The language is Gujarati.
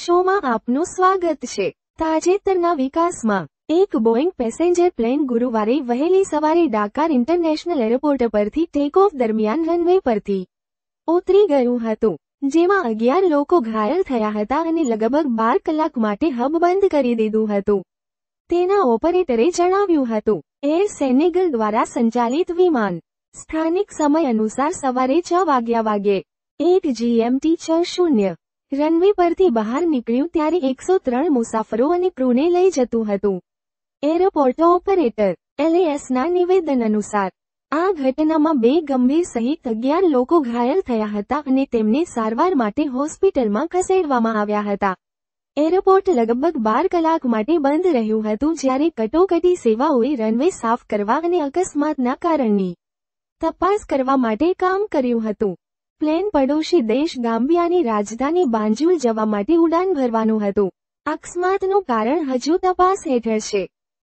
શોમાં આપનું સ્વાગત છે તાજેતરના વિકાસમાં એક બોઇંગ પેસેન્જર પ્લેન ગુરુવારે વહેલી સવારે ડાકાર ઇન્ટરનેશનલ એરપોર્ટ પરથી ટેક ઓફ દરમિયાન રનવે પરથી ઉતરી ગયું હતું જેમાં અગિયાર લોકો ઘાયલ થયા હતા અને લગભગ બાર કલાક માટે હબ બંધ કરી દીધું હતું તેના ઓપરેટરે જણાવ્યું હતું એર સેનેગલ દ્વારા સંચાલિત વિમાન સ્થાનિક સમય અનુસાર સવારે છ વાગ્યા વાગે એક જીએમટી છ શૂન્ય રનવે પરથી બહાર નીકળ્યું ત્યારે એકસો ત્રણ મુસાફરો અને ક્રૂને લઈ જતું હતું એરપોર્ટ ઓપરેટર એલએએસના નિવેદન અનુસાર આ ઘટનામાં બે ગંભીર સહિત અગિયાર લોકો ઘાયલ થયા હતા અને તેમને સારવાર માટે હોસ્પિટલમાં ખસેડવામાં આવ્યા હતા એરપોર્ટ લગભગ બાર કલાક માટે બંધ રહ્યું હતું જ્યારે કટોકટી સેવાઓએ રનવે સાફ કરવા અને અકસ્માતના કારણની તપાસ કરવા માટે કામ કર્યું હતું પ્લેન પડોશી દેશ ગામ્બિયાની રાજધાની બાંજુલ જવા માટે ઉડાન ભરવાનું હતું અકસ્માતનું કારણ હજુ તપાસ હેઠળ છે